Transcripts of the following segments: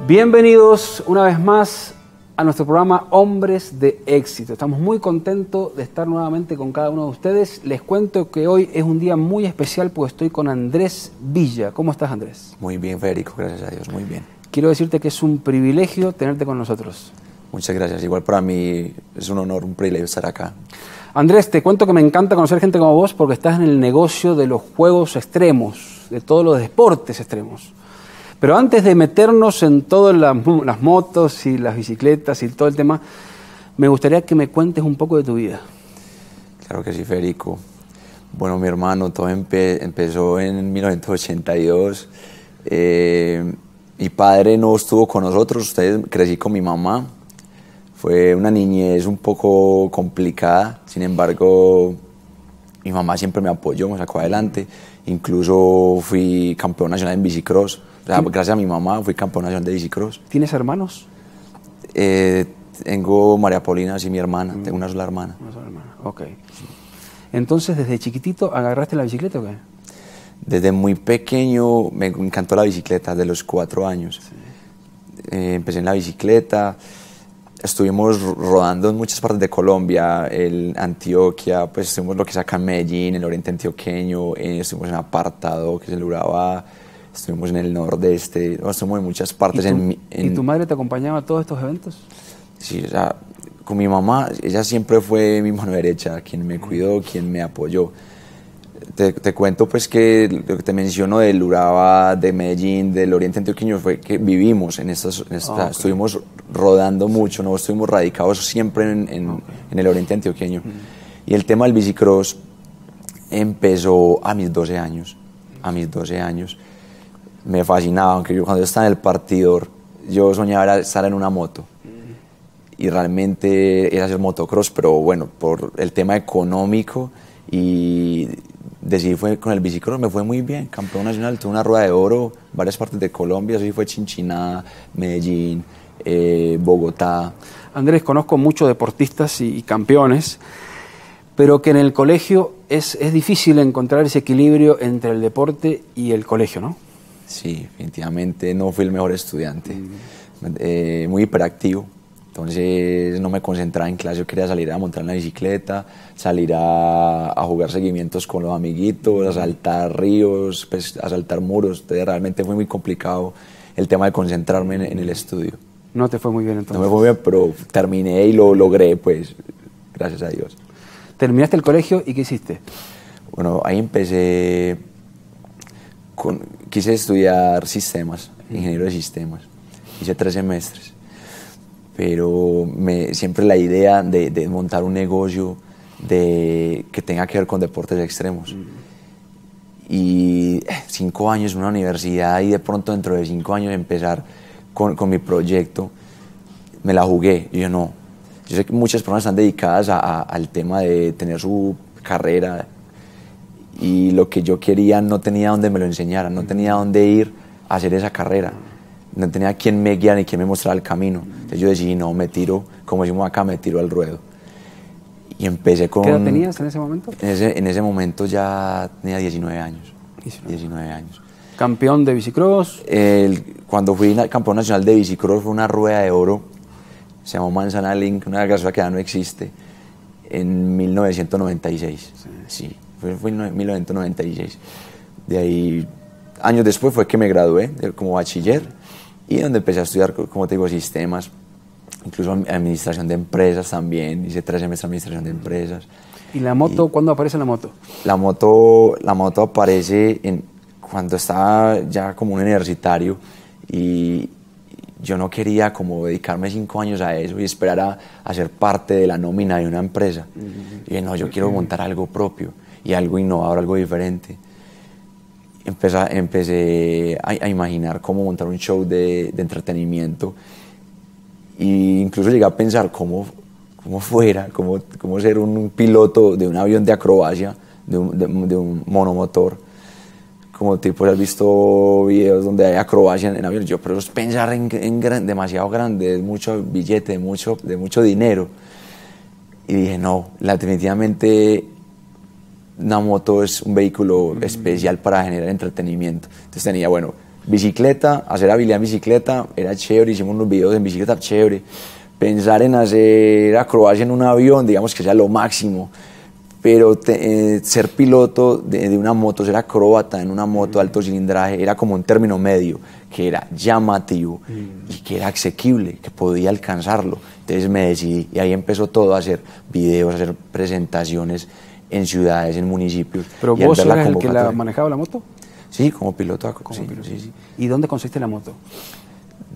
Bienvenidos una vez más a nuestro programa Hombres de Éxito. Estamos muy contentos de estar nuevamente con cada uno de ustedes. Les cuento que hoy es un día muy especial porque estoy con Andrés Villa. ¿Cómo estás, Andrés? Muy bien, Federico, gracias a Dios, muy bien. Quiero decirte que es un privilegio tenerte con nosotros. Muchas gracias. Igual para mí es un honor, un privilegio estar acá. Andrés, te cuento que me encanta conocer gente como vos porque estás en el negocio de los juegos extremos, de todos los deportes extremos. Pero antes de meternos en todas las motos y las bicicletas y todo el tema, me gustaría que me cuentes un poco de tu vida. Claro que sí, Federico. Bueno, mi hermano, todo empezó en 1982. Eh, mi padre no estuvo con nosotros, ustedes crecí con mi mamá. Fue una niñez un poco complicada, sin embargo, mi mamá siempre me apoyó, me sacó adelante. Incluso fui campeón nacional en bicicross gracias a mi mamá fui campeón de bicicross. ¿Tienes hermanos? Eh, tengo María Paulina, y mi hermana. Mm. Tengo una sola hermana. Una sola hermana, ok. Entonces, ¿desde chiquitito agarraste la bicicleta o qué? Desde muy pequeño me encantó la bicicleta, de los cuatro años. Eh, empecé en la bicicleta, estuvimos rodando en muchas partes de Colombia, en Antioquia, pues estuvimos lo que saca Medellín, el oriente antioqueño, eh, estuvimos en Apartado, que es el Urabá, estuvimos en el Nordeste, estuvimos en muchas partes. ¿Y tu, en, ¿Y tu madre te acompañaba a todos estos eventos? Sí, o sea, con mi mamá, ella siempre fue mi mano derecha, quien me cuidó, quien me apoyó. Te, cuento pues que lo que te menciono del Uraba, de Medellín, del Oriente Antioqueño fue que vivimos en estas, ah, estuvimos rodando mucho, no estuvimos radicados siempre en, en, el Oriente Antioqueño. Y el tema del bicicross empezó a mis 12 años, a mis 12 años me fascinaba, aunque yo cuando estaba en el partidor, yo soñaba estar en una moto y realmente era hacer motocross, pero bueno, por el tema económico y decidí fue con el bicicross, me fue muy bien, campeón nacional, tuve una rueda de oro, varias partes de Colombia, así fue Chinchiná, Medellín, eh, Bogotá. Andrés, conozco muchos deportistas y, y, campeones, pero que en el colegio es, es difícil encontrar ese equilibrio entre el deporte y el colegio, ¿no? Sí, definitivamente no fui el mejor estudiante. Eh, muy hiperactivo. Entonces no me concentraba en clase, yo quería salir a montar en la bicicleta, salir a, jugar seguimientos con los amiguitos, a saltar ríos, pues, a saltar muros. Entonces, realmente fue muy complicado el tema de concentrarme en, en, el estudio. No te fue muy bien entonces. No me fue bien, pero terminé y lo logré, pues, gracias a Dios. ¿Terminaste el colegio y qué hiciste? Bueno, ahí empecé con, quise estudiar sistemas, ingeniero de sistemas. Hice tres semestres. Pero me, siempre la idea de, montar un negocio de, que tenga que ver con deportes extremos. Y eh, cinco años en una universidad y de pronto dentro de cinco años empezar con, mi proyecto, me la jugué. yo no. Yo sé que muchas personas están dedicadas al tema de tener su carrera, y lo que yo quería no tenía donde me lo enseñaran, no tenía donde ir a hacer esa carrera, no tenía quien me guiara ni quien me mostrara el camino. Entonces yo decidí, no, me tiro, como decimos acá, me tiro al ruedo. Y empecé con... ¿Qué edad tenías en ese momento? En ese, en ese momento ya tenía 19 años. 19, años. ¿Campeón de bicicross? El, cuando fui campeón nacional de bicicross fue una rueda de oro, se llamó Manzana Link, una gasola que ya no existe, en 1996. sí fue, en 1996. De ahí, años después fue que me gradué como bachiller y donde empecé a estudiar, como te digo, sistemas, incluso administración de empresas también, hice tres semestres de administración de empresas. ¿Y la moto, cuándo aparece la moto? La moto, la moto aparece en, cuando estaba ya como un universitario y yo no quería como dedicarme cinco años a eso y esperar a, ser parte de la nómina de una empresa. Y dije, no, yo quiero montar algo propio y algo innovador, algo diferente. empecé a, imaginar cómo montar un show de, entretenimiento e incluso llegué a pensar cómo, cómo fuera, cómo, ser un, piloto de un avión de acrobacia, de un, monomotor como tipo, has visto videos donde hay acrobacia en, avión, aviones, yo, pero es pensar en, demasiado grande, es mucho billete, de mucho, de mucho dinero. Y dije, no, la, definitivamente una moto es un vehículo mm. especial para generar entretenimiento. Entonces tenía, bueno, bicicleta, hacer habilidad en bicicleta, era chévere, hicimos unos videos en bicicleta, chévere. Pensar en hacer acrobacia en un avión, digamos que sea lo máximo. Pero eh, ser piloto de, una moto, ser acróbata en una moto de mm. alto cilindraje, era como un término medio, que era llamativo mm. y que era asequible, que podía alcanzarlo. Entonces me decidí y ahí empezó todo a hacer videos, a hacer presentaciones en ciudades, en municipios. ¿Pero y vos eras el que la manejaba la moto? Sí, como piloto. ¿Y dónde conseguiste la moto?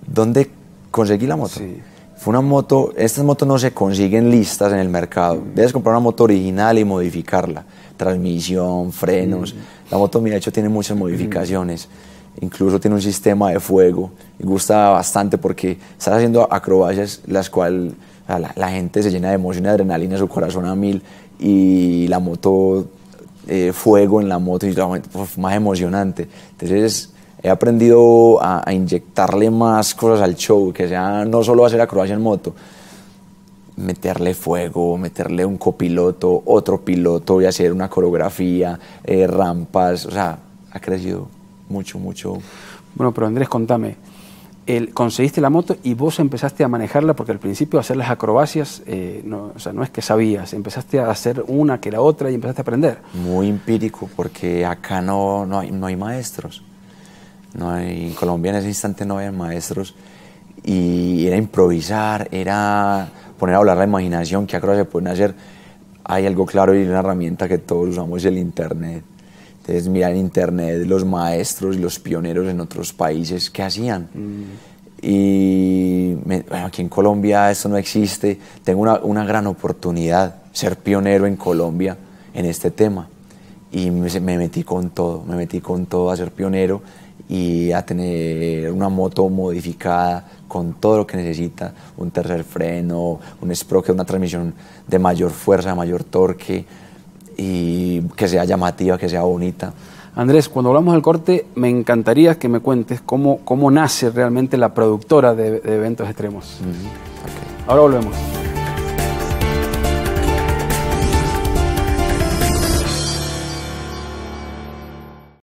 ¿Dónde conseguí la moto? Fue una moto, estas motos no se consiguen listas en el mercado. Debes comprar una moto original y modificarla. Transmisión, frenos. Mm. La moto, mira, de hecho, tiene muchas mm. modificaciones incluso tiene un sistema de fuego y gusta bastante porque estás haciendo acrobacias las cuales la, gente se llena de emoción y adrenalina, su corazón a mil y la moto, eh, fuego en la moto y la, más emocionante. Entonces he aprendido a, inyectarle más cosas al show, que sea no solo hacer acrobacias en moto, meterle fuego, meterle un copiloto, otro piloto, y hacer una coreografía, eh, rampas, o sea, ha crecido mucho, mucho. Bueno, pero Andrés, contame. El, conseguiste la moto y vos empezaste a manejarla porque al principio hacer las acrobacias, eh, no, o sea, no es que sabías, empezaste a hacer una que la otra y empezaste a aprender. Muy empírico porque acá no, no, hay, maestros. No en Colombia en ese instante no había maestros y era improvisar, era poner a hablar la imaginación, qué acrobacias pueden hacer. Hay algo claro y una herramienta que todos usamos, el Internet. Entonces mirar en internet los maestros y los pioneros en otros países que hacían. Mm. Y aquí en Colombia eso no existe. Tengo una, gran oportunidad, ser pionero en Colombia en este tema. Y me, metí con todo, me metí con todo a ser pionero y a tener una moto modificada con todo lo que necesita, un tercer freno, un sprocket, una transmisión de mayor fuerza, de mayor torque, y que sea llamativa, que sea bonita. Andrés, cuando hablamos del corte, me encantaría que me cuentes cómo, cómo nace realmente la productora de, eventos extremos. Ahora volvemos.